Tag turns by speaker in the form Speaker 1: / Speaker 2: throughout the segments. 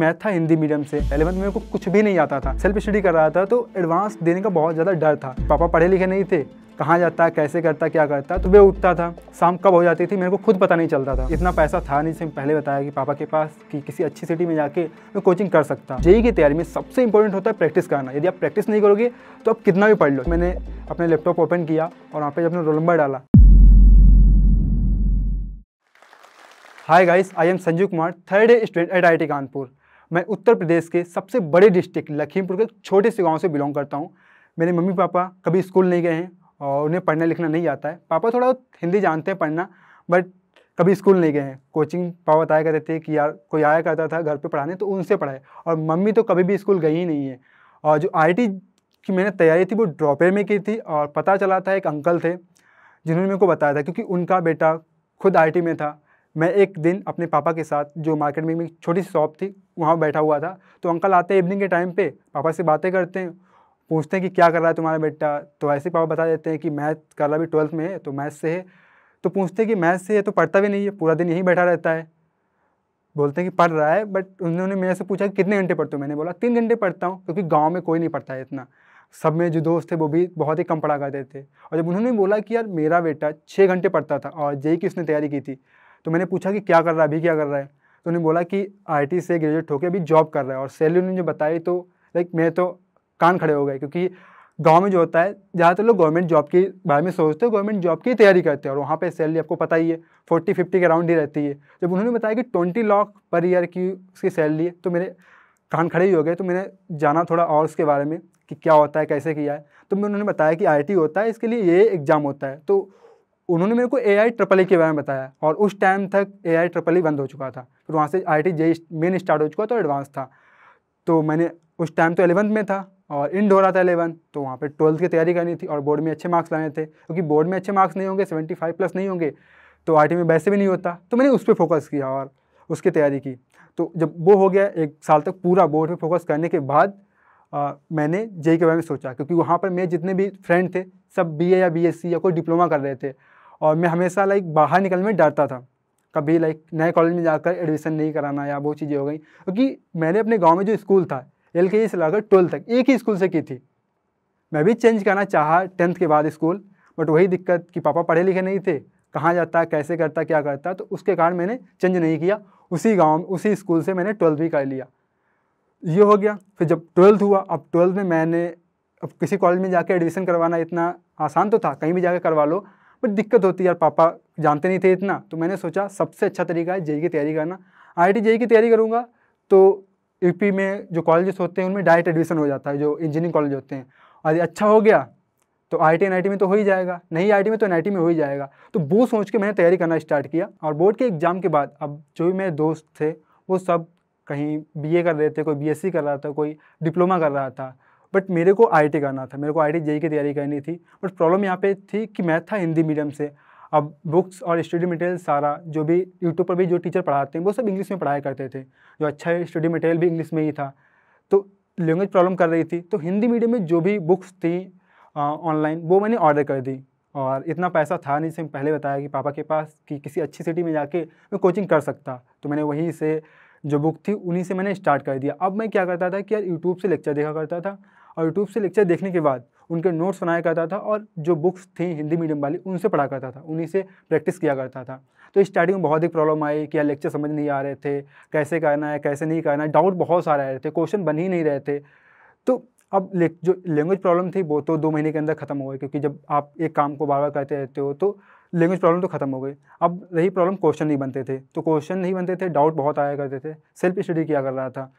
Speaker 1: Math था Hindi medium से eleventh में मेरे को कुछ भी नहीं आता था सेल्फ स्टडी कर रहा था तो एडवांस देने का बहुत ज़्यादा डर था पापा पढ़े लिखे नहीं थे कहाँ जाता है कैसे करता क्या करता तो वे उठता था शाम कब हो जाती थी मेरे को खुद पता नहीं चलता था इतना पैसा था नहीं से पहले बताया कि पापा के पास कि किसी अच्छी सिटी में जाके मैं कोचिंग कर सकता जेई e e की तैयारी में सबसे इंपॉर्टेंट होता है प्रैक्टिस करना यदि आप प्रैक्टिस नहीं करोगे तो आप कितना भी पढ़ लो मैंने अपने लैपटॉप ओपन किया और वहाँ पर अपना रोल नंबर डाला hi guys I am Sanjeev Kumar third student at I Kanpur मैं उत्तर प्रदेश के सबसे बड़े डिस्ट्रिक्ट लखीमपुर के छोटे से गाँव से बिलोंग करता हूँ मेरे मम्मी पापा कभी स्कूल नहीं गए हैं और उन्हें पढ़ना लिखना नहीं आता है पापा थोड़ा हिंदी जानते हैं पढ़ना बट कभी स्कूल नहीं गए हैं कोचिंग पापा बताया करते थे कि यार कोई आया करता था घर पर पढ़ाने तो उनसे पढ़ाए और मम्मी तो कभी भी स्कूल गई ही नहीं है और जो आई की मैंने तैयारी थी वो ड्रॉपेर में की थी और पता चला था एक अंकल थे जिन्होंने मेरे को बताया था क्योंकि उनका बेटा खुद आई में था मैं एक दिन अपने पापा के साथ जो मार्केट में मेरी छोटी सी शॉप थी वहाँ बैठा हुआ था तो अंकल आते हैं इवनिंग के टाइम पे पापा से बातें करते हैं पूछते हैं कि क्या कर रहा है तुम्हारा बेटा तो ऐसे ही पापा बता देते हैं कि मैथ कर रहा भी ट्वेल्थ में है तो मैथ से है तो पूछते हैं कि मैथ से है तो पढ़ता भी नहीं है पूरा दिन यहीं बैठा रहता है बोलते हैं कि पढ़ रहा है बट उन्होंने मेरे से पूछा कि कितने घंटे पढ़ते हो मैंने बोला तीन घंटे पढ़ता हूँ क्योंकि गाँव में कोई नहीं पढ़ता है इतना सब में जो दोस्त थे वो भी बहुत ही कम पढ़ा करते थे और जब उन्होंने बोला कि यार मेरा बेटा छः घंटे पढ़ता था और जेई की उसने तैयारी की थी तो मैंने पूछा कि क्या कर रहा है अभी क्या कर रहा है तो उन्होंने बोला कि आई से ग्रेजुएट होकर अभी जॉब कर रहा है और सैलरी उन्होंने बताई तो लाइक मेरे तो कान खड़े हो गए क्योंकि गांव में जो होता है ज़्यादातर लोग गवर्नमेंट जॉब के बारे में सोचते हैं गवर्नमेंट जॉब की तैयारी करते हैं और वहाँ पे सैलरी आपको पता ही है फोर्टी फिफ्टी के अराउंड ही रहती है जब उन्होंने बताया कि ट्वेंटी लाख पर ईयर की उसकी सैलरी है तो मेरे कान खड़े ही हो गए तो मैंने जाना थोड़ा और उसके बारे में कि क्या होता है कैसे किया है तो मैं उन्होंने बताया कि आई होता है इसके लिए ये एग्ज़ाम होता है तो उन्होंने मेरे को ए आई ट्रिपल ई के बारे में बताया और उस टाइम तक ए आई ट्रिपल ई बंद हो चुका था फिर वहाँ से I T JEE Main start हो चुका था एडवांस था तो मैंने उस टाइम तो एलेवंथ में था और इंड हो रहा था एलेवन तो वहाँ पे ट्वेल्थ की तैयारी करनी थी और बोर्ड में अच्छे मार्क्स लाने थे क्योंकि बोर्ड में अच्छे मार्क्स नहीं होंगे सेवेंटी फाइव प्लस नहीं होंगे तो आई में वैसे भी नहीं होता तो मैंने उस पर फोकस किया और उसकी तैयारी की तो जब वो हो गया एक साल तक पूरा बोर्ड पर फोकस करने के बाद आ, मैंने जे के बारे में सोचा क्योंकि वहाँ पर मेरे जितने भी फ्रेंड थे सब बी या बी या कोई डिप्लोमा कर रहे थे और मैं हमेशा लाइक बाहर निकलने में डरता था कभी लाइक नए कॉलेज में जाकर एडमिशन नहीं कराना या वो चीज़ें हो गई क्योंकि मैंने अपने गाँव में जो स्कूल था एल के जी से लाकर ट्वेल्थ तक एक ही स्कूल से की थी मैं भी चेंज करना चाहा टेंथ के बाद स्कूल बट वही दिक्कत कि पापा पढ़े लिखे नहीं थे कहाँ जाता कैसे करता क्या करता तो उसके कारण मैंने चेंज नहीं किया उसी गांव उसी स्कूल से मैंने ट्वेल्थ भी कर लिया ये हो गया फिर जब ट्वेल्थ हुआ अब ट्वेल्थ में मैंने अब किसी कॉलेज में जाके एडमिशन करवाना इतना आसान तो था कहीं भी जाके करवा लो बट दिक्कत होती है यार पापा जानते नहीं थे इतना तो मैंने सोचा सबसे अच्छा तरीका है जेई की तैयारी करना आई आई की तैयारी करूँगा तो यूपी में जो कॉलेजेस होते हैं उनमें डायरेक्ट एडमिशन हो जाता है जो इंजीनियरिंग कॉलेज होते हैं और अच्छा हो गया तो आई टी में तो हो ही जाएगा नहीं आई में तो एन में हो ही जाएगा तो वो सोच के मैंने तैयारी करना स्टार्ट किया और बोर्ड के एग्ज़ाम के बाद अब जो भी मेरे दोस्त थे वो सब कहीं बीए कर रहे थे कोई बीएससी कर रहा था कोई डिप्लोमा कर रहा था बट मेरे को आई करना था मेरे को आई टी e e की तैयारी करनी थी बट प्रॉब्लम यहाँ पे थी कि मैथ था हिंदी मीडियम से अब बुक्स और स्टडी मटेरियल सारा जो भी यूट्यूब पर भी जो टीचर पढ़ाते हैं वो सब इंग्लिश में पढ़ाया करते थे जो अच्छा स्टडी मटेरियल भी इंग्लिश में ही था तो लैंग्वेज प्रॉब्लम कर रही थी तो हिंदी मीडियम में जो भी बुक्स थी ऑनलाइन वो मैंने ऑर्डर कर दी और इतना पैसा था नहीं जैसे पहले बताया कि पापा के पास कि किसी अच्छी सिटी में जाके मैं कोचिंग कर सकता तो मैंने वहीं से जो बुक थी उन्हीं से मैंने स्टार्ट कर दिया अब मैं क्या करता था कि यार यूट्यूब से लेक्चर देखा करता था और यूट्यूब से लेक्चर देखने के बाद उनके नोट्स बनाया करता था और जो बुक्स थी हिंदी मीडियम वाली उनसे पढ़ा करता था उन्हीं से प्रैक्टिस किया करता था तो स्टार्टिंग में बहुत ही प्रॉब्लम आई कि यार लेक्चर समझ नहीं आ रहे थे कैसे करना है कैसे नहीं करना है डाउट बहुत सारे आ रहे थे क्वेश्चन बन ही नहीं रहे थे तो अब जो लैंग्वेज प्रॉब्लम थी वो तो दो महीने के अंदर ख़त्म हो गई क्योंकि जब आप एक काम को बार बार करते रहते हो तो लैंग्वेज प्रॉब्लम तो खत्म हो गई अब रही प्रॉब्लम क्वेश्चन नहीं बनते थे तो क्वेश्चन नहीं बनते थे डाउट बहुत आया करते थे सेल्फ स्टडी किया कर रहा था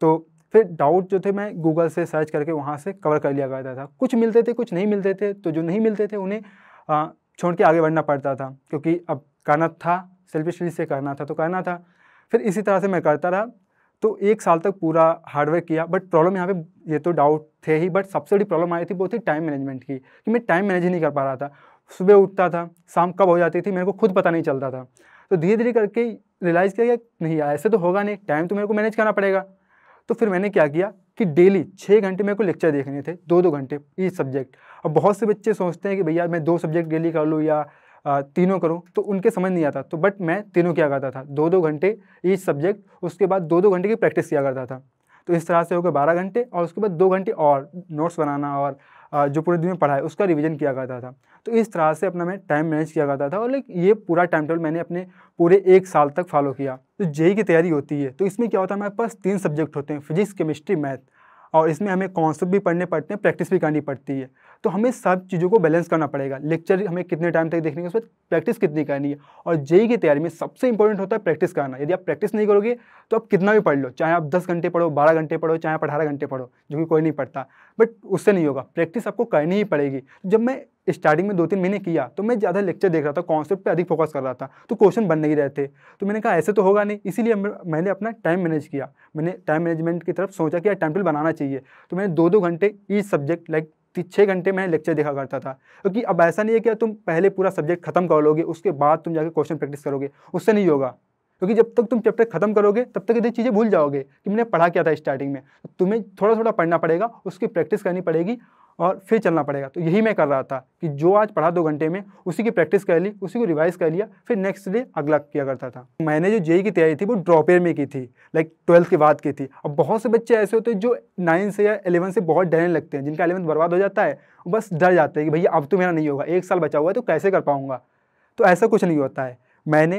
Speaker 1: तो फिर डाउट जो थे मैं गूगल से सर्च करके वहाँ से कवर कर लिया करता था कुछ मिलते थे कुछ नहीं मिलते थे तो जो नहीं मिलते थे उन्हें छोड़ के आगे बढ़ना पड़ता था क्योंकि अब करना था सेल्फिशली से करना था तो करना था फिर इसी तरह से मैं करता रहा तो एक साल तक पूरा हार्डवर्क किया बट प्रॉब्लम यहाँ पे ये तो डाउट थे ही बट सबसे बड़ी प्रॉब्लम आई थी वो थी टाइम मैनेजमेंट की कि मैं टाइम मैनेज ही नहीं कर पा रहा था सुबह उठता था शाम कब हो जाती थी मेरे को खुद पता नहीं चलता था तो धीरे धीरे करके रियलाइज़ किया नहीं ऐसे तो होगा नहीं टाइम तो मेरे को मैनेज करना पड़ेगा तो फिर मैंने क्या किया कि डेली छः घंटे मेरे को लेक्चर देखने थे दो दो घंटे ईच सब्जेक्ट अब बहुत से बच्चे सोचते हैं कि भैया मैं दो सब्जेक्ट डेली कर लूँ या तीनों करूँ तो उनके समझ नहीं आता तो बट मैं तीनों किया करता था दो दो घंटे ईच सब्जेक्ट उसके बाद दो दो घंटे की प्रैक्टिस किया करता था तो इस तरह से होकर बारह घंटे और उसके बाद दो घंटे और नोट्स बनाना और जो पूरे दिन में पढ़ा है उसका रिविज़न किया करता था तो इस तरह से अपना मैं टाइम मैनेज किया करता था और लाइक ये पूरा टाइम टेबल मैंने अपने पूरे एक साल तक फॉलो किया तो जेई e e की तैयारी होती है तो इसमें क्या होता है हमारे पास तीन सब्जेक्ट होते हैं फिजिक्स केमिस्ट्री मैथ और इसमें हमें कॉन्सेप्ट भी पढ़ने पड़ते हैं प्रैक्टिस भी करनी पड़ती है तो हमें सब चीज़ों को बैलेंस करना पड़ेगा लेक्चर हमें कितने टाइम तक देखने के उसमें प्रैक्टिस कितनी करनी है और जेई e e की तैयारी में सबसे इंपॉर्टेंट होता है प्रैक्टिस करना यदि आप प्रैक्टिस नहीं करोगे तो आप कितना भी पढ़ लो चाहे आप दस घंटे पढ़ो बारह घंटे पढ़ो चाहे आप अठारह घंटे पढ़ो जो कि कोई नहीं पढ़ता बट उससे नहीं होगा प्रैक्टिस आपको करनी ही पड़ेगी जब मैं स्टार्टिंग में दो तीन महीने किया तो मैं ज़्यादा लेक्चर देख रहा था कॉन्सेप्ट पे अधिक फोकस कर रहा था तो क्वेश्चन बन नहीं रहे थे तो मैंने कहा ऐसे तो होगा नहीं इसीलिए मैंने अपना टाइम मैनेज किया मैंने टाइम मैनेजमेंट की तरफ सोचा कि यार टाइम टेबल बनाना चाहिए तो मैंने दो दो घंटे ईच सब्जेक्ट लाइक छः घंटे में लेक्चर देखा करता था क्योंकि अब ऐसा नहीं है कि तुम पहले पूरा सब्जेक्ट खत्म कर लोगे उसके बाद तुम जाकर क्वेश्चन प्रैक्टिस करोगे उससे नहीं होगा क्योंकि जब तक तुम चैप्टर खत्म करोगे तब तक ये चीज़ें भूल जाओगे कि मैंने पढ़ा क्या था स्टार्टिंग में तो तुम्हें थोड़ा थोड़ा पढ़ना पड़ेगा उसकी प्रैक्टिस करनी पड़ेगी और फिर चलना पड़ेगा तो यही मैं कर रहा था कि जो आज पढ़ा दो घंटे में उसी की प्रैक्टिस कर ली उसी को रिवाइज कर लिया फिर नेक्स्ट डे अगला किया करता था मैंने जो जेई की तैयारी थी वो ड्रॉपेयर में की थी लाइक ट्वेल्थ के बाद की थी अब बहुत से बच्चे ऐसे होते हैं जो नाइन्थ से या एलेवन से बहुत डरने लगते हैं जिनका एलेवंथ बर्बाद हो जाता है बस डर जाते हैं कि भैया अब तो मेरा नहीं होगा एक साल बचा हुआ है तो कैसे कर पाऊँगा तो ऐसा कुछ नहीं होता है मैंने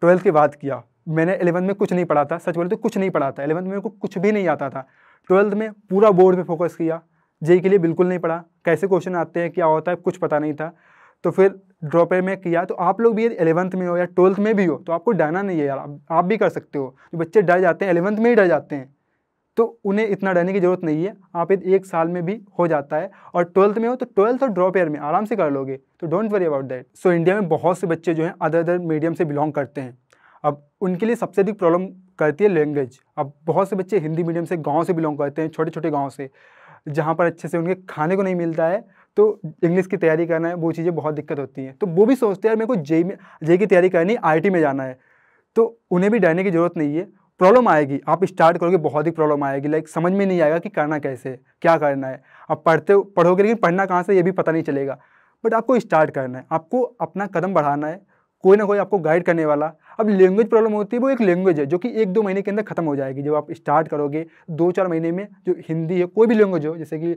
Speaker 1: ट्वेल्थ के बाद किया मैंने एलेवंथ में कुछ नहीं पढ़ा था सच बोले तो कुछ नहीं पढ़ा था एलेवंथ में मेरे को कुछ भी नहीं आता था ट्वेल्थ में पूरा बोर्ड पे फोकस किया जेई के लिए बिल्कुल नहीं पढ़ा कैसे क्वेश्चन आते हैं क्या होता है कुछ पता नहीं था तो फिर ड्रॉप ए में किया तो आप लोग भी यदि एलेवंथ में हो या ट्वेल्थ में भी हो तो आपको डरना नहीं है यार आप भी कर सकते हो जो बच्चे डर जाते हैं एलेवंथ में ही डर जाते हैं तो उन्हें इतना डरने की ज़रूरत नहीं है आप यदि एक साल में भी हो जाता है और ट्वेल्थ में हो तो ट्वेल्थ और ड्रॉप ईयर में आराम से कर लोगे तो don't worry about that so India में बहुत से बच्चे जो हैं अदर अदर मीडियम से बिलोंग करते हैं अब उनके लिए सबसे अधिक प्रॉब्लम करती है लैंग्वेज अब बहुत से बच्चे हिंदी मीडियम से गाँव से बिलोंग करते हैं छोटे छोटे गाँव से जहाँ पर अच्छे से उनके खाने को नहीं मिलता है तो इंग्लिश की तैयारी करना है वो चीज़ें बहुत दिक्कत होती हैं तो वो भी सोचते हैं यार मेरे को जे में जे की तैयारी करनी आई में जाना है तो उन्हें भी डरने की ज़रूरत नहीं है प्रॉब्लम आएगी आप स्टार्ट करोगे बहुत ही प्रॉब्लम आएगी लाइक समझ में नहीं आएगा कि करना कैसे क्या करना है आप पढ़ते पढ़ोगे लेकिन पढ़ना कहाँ से ये भी पता नहीं चलेगा बट आपको स्टार्ट करना है आपको अपना कदम बढ़ाना है कोई ना कोई आपको गाइड करने वाला अब लैंग्वेज प्रॉब्लम होती है वो एक लैंग्वेज है जो कि एक दो महीने के अंदर खत्म हो जाएगी जब आप स्टार्ट करोगे दो चार महीने में जो हिंदी है कोई भी लैंग्वेज हो जैसे कि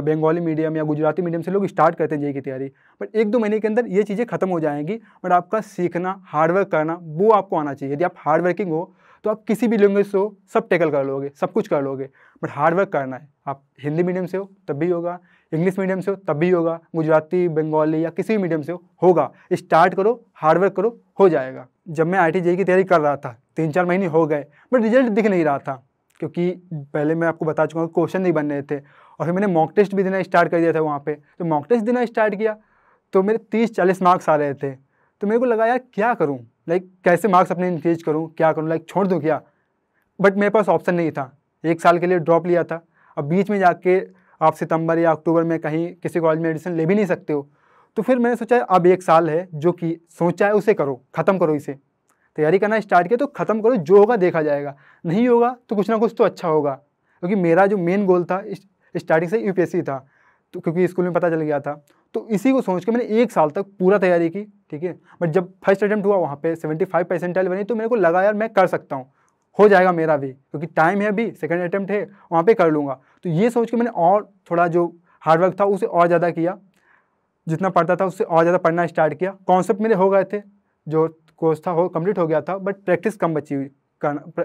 Speaker 1: बंगाली मीडियम या गुजराती मीडियम से लोग स्टार्ट करते हैं जे की तैयारी बट एक दो महीने के अंदर ये चीज़ें खत्म हो जाएंगी बट आपका सीखना हार्डवर्क करना वो आपको आना चाहिए यदि आप हार्डवर्किंग हो तो आप किसी भी लैंग्वेज से हो सब टैकल कर लोगे सब कुछ कर लोगे बट हार्डवर्क करना है आप हिंदी मीडियम से हो तब भी होगा इंग्लिश मीडियम से हो तब भी होगा गुजराती बंगाली या किसी भी मीडियम से हो होगा स्टार्ट करो हार्डवर्क करो हो जाएगा जब मैं आई की तैयारी कर रहा था तीन चार महीने हो गए बट रिजल्ट दिख नहीं रहा था क्योंकि पहले मैं आपको बता चुका हूँ क्वेश्चन नहीं बन रहे थे और फिर मैंने मॉक टेस्ट भी देना स्टार्ट कर दिया था वहाँ पे तो मॉक टेस्ट देना स्टार्ट किया तो मेरे तीस चालीस मार्क्स आ रहे थे तो मेरे को लगा यार क्या करूँ लाइक कैसे मार्क्स अपने इंक्रीज करूँ क्या करूँ लाइक छोड़ दूँ क्या बट मेरे पास ऑप्शन नहीं था एक साल के लिए ड्रॉप लिया था अब बीच में जाके आप सितंबर या अक्टूबर में कहीं किसी कॉलेज में एडमिशन ले भी नहीं सकते हो तो फिर मैंने सोचा अब एक साल है जो कि सोचा है उसे करो ख़त्म करो इसे तैयारी करना स्टार्ट किया तो ख़त्म करो जो होगा देखा जाएगा नहीं होगा तो कुछ ना कुछ तो अच्छा होगा क्योंकि मेरा जो मेन गोल था स्टार्टिंग से यूपीएससी था तो क्योंकि स्कूल में पता चल गया था तो इसी को सोच के मैंने एक साल तक पूरा तैयारी की ठीक है बट जब फर्स्ट अटैम्प्ट हुआ वहाँ पे सेवेंटी फाइव परसेंटाइल बनी तो मेरे को लगा यार मैं कर सकता हूँ हो जाएगा मेरा भी क्योंकि टाइम है अभी सेकेंड अटैम्प्ट है वहाँ पर कर लूँगा तो ये सोच के मैंने और थोड़ा जो हार्डवर्क था उसे और ज़्यादा किया जितना पढ़ता था उससे और ज़्यादा पढ़ना स्टार्ट किया कॉन्सेप्ट मेरे हो गए थे जो कोर्स था वो कम्प्लीट हो गया था बट प्रैक्टिस कम बची हुई करना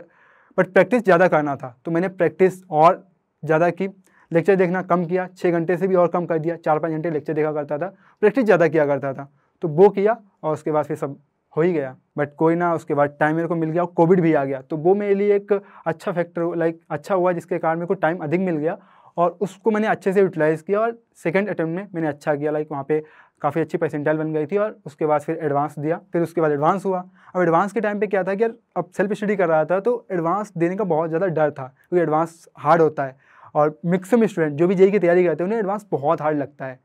Speaker 1: बट प्रैक्टिस ज़्यादा करना था तो मैंने प्रैक्टिस और ज़्यादा की लेक्चर देखना कम किया छः घंटे से भी और कम कर दिया चार पाँच घंटे लेक्चर देखा करता था प्रैक्टिस ज़्यादा किया करता था तो वो किया और उसके बाद फिर सब हो ही गया बट कोई ना उसके बाद टाइम मेरे को मिल गया और कोविड भी आ गया तो वो मेरे लिए एक अच्छा फैक्टर लाइक अच्छा हुआ जिसके कारण मेरे को टाइम अधिक मिल गया और उसको मैंने अच्छे से यूटिलाइज़ किया और सेकेंड अटैम्प्ट में मैंने अच्छा किया लाइक वहाँ पे काफ़ी अच्छी पर्सेंटाइल बन गई थी और उसके बाद फिर एडवांस दिया फिर उसके बाद एडवांस हुआ अब एडवांस के टाइम पे क्या था कि अब सेल्फ स्टडी कर रहा था तो एडवांस देने का बहुत ज़्यादा डर था क्योंकि एडवांस हार्ड होता है और मिक्सम स्टूडेंट जो भी जेई e e की तैयारी करते हैं उन्हें एडवांस बहुत हार्ड लगता है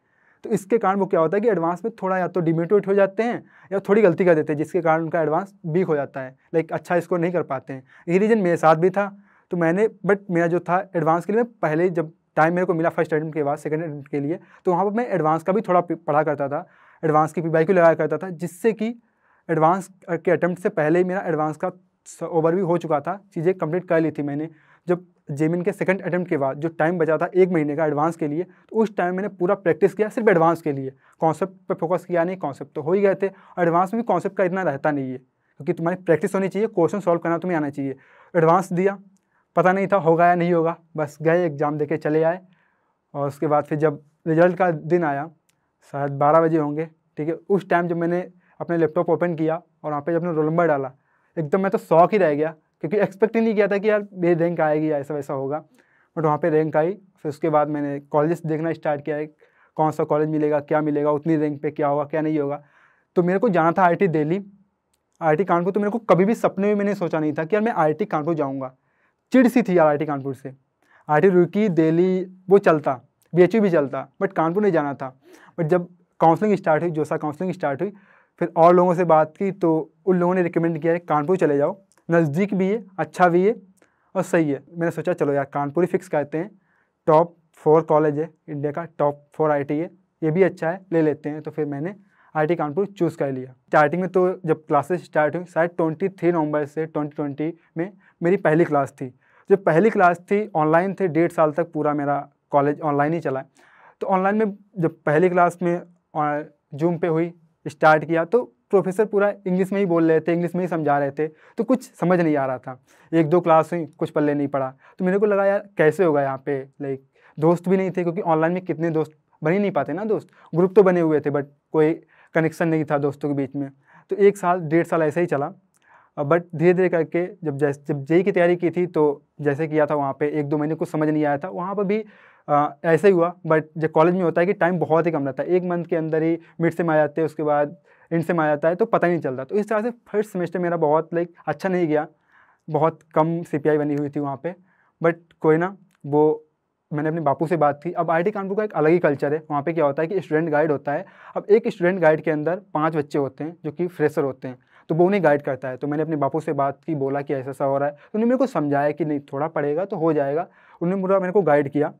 Speaker 1: तो इसके कारण वो क्या होता है कि एडवांस में थोड़ा या तो डिमोटिवेट हो जाते हैं या थोड़ी गलती कर देते हैं जिसके कारण उनका एडवांस वीक हो जाता है लाइक अच्छा इसको नहीं कर पाते हैं यही रीज़न मेरे साथ भी था तो मैंने बट मेरा जो था एडवांस के लिए मैं पहले जब टाइम मेरे को मिला फर्स्ट अटैम्प्ट के बाद सेकेंड अटैम्प्ट के लिए तो वहाँ पर मैं एडवांस का भी थोड़ा पढ़ा करता था एडवांस की पी लगाया करता था जिससे कि एडवांस के अटैम्प्ट से पहले ही मेरा एडवांस का ओवरव्यू हो चुका था चीज़ें कंप्लीट कर ली थी मैंने जब जेमिन के सेकंड अटैम्प्ट के बाद जो टाइम बचा था एक महीने का एडवांस के लिए तो उस टाइम मैंने पूरा प्रैक्टिस किया सिर्फ एडवांस के लिए कॉन्सेप्ट पे फोकस किया नहीं कॉन्सेप्ट तो हो ही गए थे एडवांस में भी कॉन्सेप्ट का इतना रहता नहीं है क्योंकि तुम्हारी प्रैक्टिस होनी चाहिए क्वेश्चन सॉल्व करना तुम्हें आना चाहिए एडवांस दिया पता नहीं था होगा या नहीं होगा बस गए एग्ज़ाम दे चले आए और उसके बाद फिर जब रिजल्ट का दिन आया शायद बारह बजे होंगे ठीक है उस टाइम जब मैंने अपने लैपटॉप ओपन किया और वहाँ पर जब अपना रोल नंबर डाला एकदम मैं तो शौक ही रह गया क्योंकि एक्सपेक्ट ही नहीं किया था कि यार मेरी रैंक आएगी ऐसा वैसा होगा बट वहाँ पे रैंक आई फिर उसके बाद मैंने कॉलेज देखना स्टार्ट किया कौन सा कॉलेज मिलेगा क्या मिलेगा उतनी रैंक पे क्या होगा क्या नहीं होगा तो मेरे को जाना था आई दिल्ली आई कानपुर तो मेरे को कभी भी सपने में मैंने सोचा नहीं था कि यार मैं आई कानपुर जाऊँगा चिड़ सी थी यार आई कानपुर से आई रुकी दिल्ली वो चलता बी भी चलता बट कानपुर नहीं जाना था बट जब काउंसलिंग स्टार्ट हुई जोसा काउंसलिंग स्टार्ट हुई फिर और लोगों से बात की तो उन लोगों ने रिकमेंड किया कानपुर चले जाओ नज़दीक भी है अच्छा भी है और सही है मैंने सोचा चलो यार कानपुर ही फिक्स करते हैं टॉप फोर कॉलेज है इंडिया का टॉप फोर आई है ये भी अच्छा है ले लेते हैं तो फिर मैंने आई कानपुर चूज़ कर लिया स्टार्टिंग में तो जब क्लासेस स्टार्ट हुई शायद ट्वेंटी थ्री नवंबर से ट्वेंटी ट्वेंटी में मेरी पहली क्लास थी जो पहली क्लास थी ऑनलाइन थे डेढ़ साल तक पूरा मेरा कॉलेज ऑनलाइन ही चला तो ऑनलाइन में जब पहली क्लास में जूम पे हुई स्टार्ट किया तो प्रोफेसर पूरा इंग्लिश में ही बोल रहे थे इंग्लिश में ही समझा रहे थे तो कुछ समझ नहीं आ रहा था एक दो क्लास हुई कुछ पल्ले नहीं पड़ा तो मेरे को लगा यार कैसे होगा यहाँ पे लाइक दोस्त भी नहीं थे क्योंकि ऑनलाइन में कितने दोस्त बन ही नहीं पाते ना दोस्त ग्रुप तो बने हुए थे बट कोई कनेक्शन नहीं था दोस्तों के बीच में तो एक साल डेढ़ साल ऐसा ही चला बट धीरे धीरे करके जब जैसे जब जेई की तैयारी की थी तो जैसे किया था वहाँ पे एक दो महीने कुछ समझ नहीं आया था वहाँ पर भी आ, ऐसे ही हुआ बट जब कॉलेज में होता है कि टाइम बहुत ही कम रहता है एक मंथ के अंदर ही मिड से में आ जाते हैं उसके बाद एंड से मारा जाता है तो पता ही नहीं चलता तो इस तरह से फर्स्ट सेमेस्टर मेरा बहुत लाइक अच्छा नहीं गया बहुत कम सी बनी हुई थी वहाँ पर बट कोई ना वो मैंने अपने बापू से बात की अब आई टी कानपुर का एक अलग ही कल्चर है वहाँ पे क्या होता है कि स्टूडेंट गाइड होता है अब एक स्टूडेंट गाइड के अंदर पांच बच्चे होते हैं जो कि फ्रेशर होते हैं तो वो उन्हें गाइड करता है तो मैंने अपने बापू से बात की बोला कि ऐसा ऐसा हो रहा है तो उन्होंने मेरे को समझाया कि नहीं थोड़ा पड़ेगा तो हो जाएगा उन्होंने पूरा मेरे को गाइड किया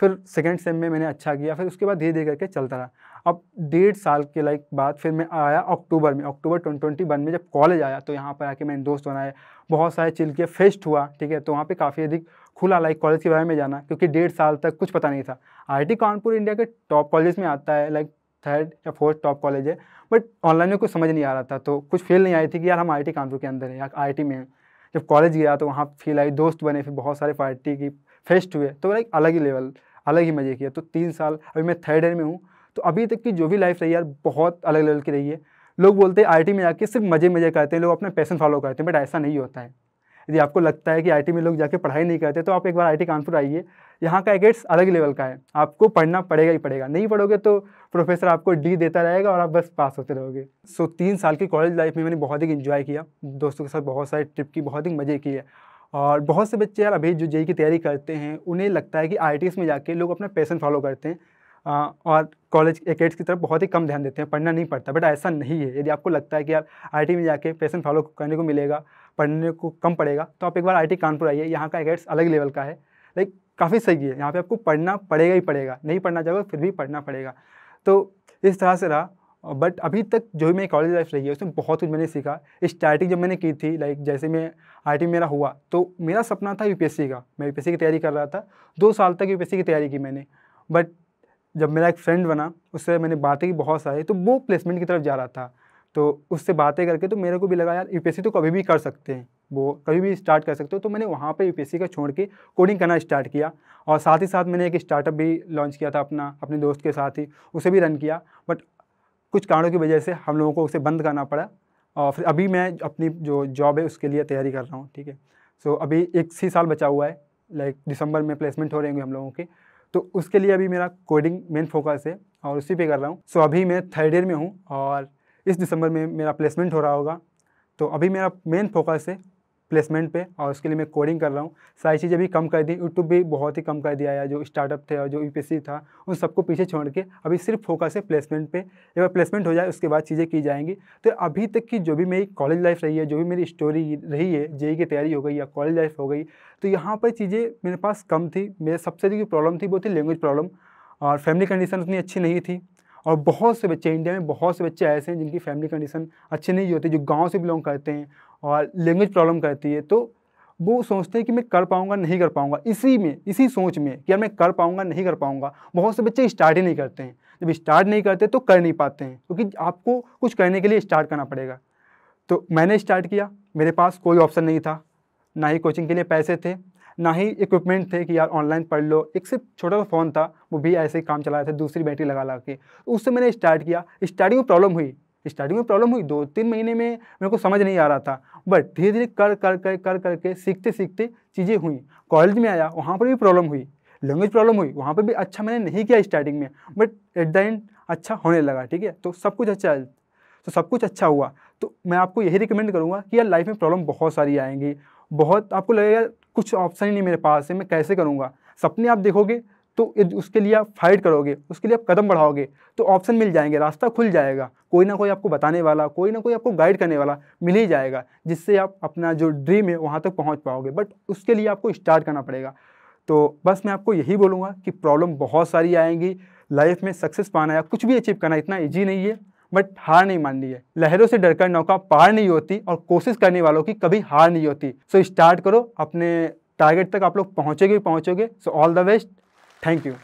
Speaker 1: फिर सेकेंड सेम में मैंने अच्छा किया फिर उसके बाद धीरे धीरे करके चलता रहा अब डेढ़ साल के लाइक बाद फिर मैं आया अक्टूबर में अक्टूबर ट्वेंटी ट्वेंटी वन में जब कॉलेज आया तो यहाँ पर आके मैंने दोस्त बनाए बहुत सारे चिल के फेस्ट हुआ ठीक है तो वहाँ पर काफ़ी अधिक खुला लाइक कॉलेज के बारे में जाना क्योंकि डेढ़ साल तक कुछ पता नहीं था आई कानपुर इंडिया के टॉप कॉलेज में आता है लाइक थर्ड या फोर्थ टॉप कॉलेज है बट ऑनलाइन में कुछ समझ नहीं आ रहा था तो कुछ फील नहीं आई थी कि यार हम आई कानपुर के अंदर हैं या आई में जब कॉलेज गया तो वहाँ फील आई दोस्त बने फिर बहुत सारे पार्टी की फेस्ट हुए तो एक अलग ही लेवल अलग ही मज़े किया तो तीन साल अभी मैं थर्ड ईयर में हूँ तो अभी तक की जो भी लाइफ रही यार बहुत अलग लेवल की रही है लोग बोलते हैं आईटी में जाके सिर्फ मज़े मज़े करते हैं लोग अपना पैसन फॉलो करते हैं बट ऐसा नहीं होता है यदि आपको लगता है कि आईटी में लोग जाके पढ़ाई नहीं करते तो आप एक बार आई कानपुर आइए यहाँ का एगेट्स अलग लेवल का है आपको पढ़ना पड़ेगा ही पड़ेगा नहीं पढ़ोगे तो प्रोफेसर आपको डी देता रहेगा और आप बस पास होते रहोगे सो so, तीन साल की कॉलेज लाइफ में मैंने बहुत ही इन्जॉय किया दोस्तों के साथ बहुत सारे ट्रिप की बहुत ही मज़े किए और बहुत से बच्चे यार अभी जो जेई की तैयारी करते हैं उन्हें लगता है कि आई में जाके लोग अपना पैसन फॉलो करते हैं आ, और कॉलेज एकेट्स की तरफ बहुत ही कम ध्यान देते हैं पढ़ना नहीं पड़ता बट ऐसा नहीं है यदि आपको लगता है कि यार आई में जाके पैसन फॉलो करने को मिलेगा पढ़ने को कम पड़ेगा तो आप एक बार आई कानपुर आइए यहाँ का एकेट्स अलग लेवल का है लाइक काफ़ी सही है यहाँ पर आपको पढ़ना पड़ेगा ही पड़ेगा नहीं पढ़ना चाहोगे फिर भी पढ़ना पड़ेगा तो इस तरह से रहा बट अभी तक जो भी मेरी कॉलेज लाइफ रही है उसमें बहुत कुछ मैंने सीखा स्टार्टिंग जब मैंने की थी लाइक जैसे मैं आई मेरा हुआ तो मेरा सपना था यूपीएससी का मैं यूपीएससी की तैयारी कर रहा था दो साल तक यूपीएससी की तैयारी की मैंने बट जब मेरा एक फ्रेंड बना उससे मैंने बातें की बहुत सारी तो वो प्लेसमेंट की तरफ जा रहा था तो उससे बातें करके तो मेरे को भी लगा यार यू तो कभी भी कर सकते हैं वो कभी भी स्टार्ट कर सकते हो तो मैंने वहाँ पे यू का छोड़ के कोडिंग करना स्टार्ट किया और साथ ही साथ मैंने एक स्टार्टअप भी लॉन्च किया था अपना अपने दोस्त के साथ ही उसे भी रन किया बट कुछ कारणों की वजह से हम लोगों को उसे बंद करना पड़ा और फिर अभी मैं अपनी जो जॉब है उसके लिए तैयारी कर रहा हूँ ठीक है सो अभी एक सी साल बचा हुआ है लाइक दिसंबर में प्लेसमेंट हो रहेंगे हम लोगों के तो उसके लिए अभी मेरा कोडिंग मेन फोकस है और उसी पे कर रहा हूँ सो so, अभी मैं थर्ड ईयर में हूँ और इस दिसंबर में मेरा प्लेसमेंट हो रहा होगा तो अभी मेरा मेन फोकस है प्लेसमेंट पे और उसके लिए मैं कोडिंग कर रहा हूँ सारी चीज़ें भी कम कर दी यूट्यूब भी बहुत ही कम कर दिया है जो स्टार्टअप थे और जो यू था उन सबको पीछे छोड़ के अभी सिर्फ फोकस है प्लेसमेंट पे एक बार प्लेसमेंट हो जाए उसके बाद चीज़ें की जाएंगी तो अभी तक की जो भी मेरी कॉलेज लाइफ रही है जो भी मेरी स्टोरी रही है जेई e e की तैयारी हो गई या कॉलेज लाइफ हो गई तो यहाँ पर चीज़ें मेरे पास कम थी मेरे सबसे जो प्रॉब्लम थी वो थी लैंग्वेज प्रॉब्लम और फैमिली कंडीशन उतनी अच्छी नहीं थी और बहुत से बच्चे इंडिया में बहुत से बच्चे ऐसे हैं जिनकी फैमिली कंडीशन अच्छी नहीं होती जो गांव से बिलोंग करते हैं और लैंग्वेज प्रॉब्लम करती है तो वो सोचते हैं कि मैं कर पाऊँगा नहीं कर पाऊँगा इसी में इसी सोच में कि यार मैं कर पाऊँगा नहीं कर पाऊँगा बहुत से बच्चे स्टार्ट ही नहीं करते हैं जब स्टार्ट नहीं करते तो कर नहीं पाते हैं क्योंकि तो आपको कुछ करने के लिए स्टार्ट करना पड़ेगा तो मैंने स्टार्ट किया मेरे पास कोई ऑप्शन नहीं था ना ही कोचिंग के लिए पैसे थे ना ही इक्विपमेंट थे कि यार ऑनलाइन पढ़ लो एक सिर्फ छोटा सा फ़ोन था वो भी ऐसे ही काम चला रहे थे दूसरी बैटरी लगा ला के तो उससे मैंने स्टार्ट किया स्टार्टिंग में प्रॉब्लम हुई स्टार्टिंग में प्रॉब्लम हुई दो तीन महीने में मेरे को समझ नहीं आ रहा था बट धीरे धीरे कर कर कर कर करके सीखते सीखते चीज़ें हुई कॉलेज में आया वहाँ पर भी प्रॉब्लम हुई लैंग्वेज प्रॉब्लम हुई वहाँ पर भी अच्छा मैंने नहीं किया स्टार्टिंग में बट एट द एंड अच्छा होने लगा ठीक है तो सब कुछ अच्छा तो सब कुछ अच्छा हुआ तो मैं आपको यही रिकमेंड करूँगा कि यार लाइफ में प्रॉब्लम बहुत सारी आएंगी बहुत आपको लगेगा कुछ ऑप्शन ही नहीं मेरे पास है मैं कैसे करूँगा सपने आप देखोगे तो उसके लिए आप फाइट करोगे उसके लिए आप कदम बढ़ाओगे तो ऑप्शन मिल जाएंगे रास्ता खुल जाएगा कोई ना कोई आपको बताने वाला कोई ना कोई आपको गाइड करने वाला मिल ही जाएगा जिससे आप अपना जो ड्रीम है वहाँ तक तो पहुँच पाओगे बट उसके लिए आपको स्टार्ट करना पड़ेगा तो बस मैं आपको यही बोलूँगा कि प्रॉब्लम बहुत सारी आएंगी लाइफ में सक्सेस पाना या कुछ भी अचीव करना इतना ईजी नहीं है बट हार नहीं माननी है लहरों से डरकर नौका पार नहीं होती और कोशिश करने वालों की कभी हार नहीं होती सो so, स्टार्ट करो अपने टारगेट तक आप लोग पहुँचोगे पहुँचोगे so all the best Thank you.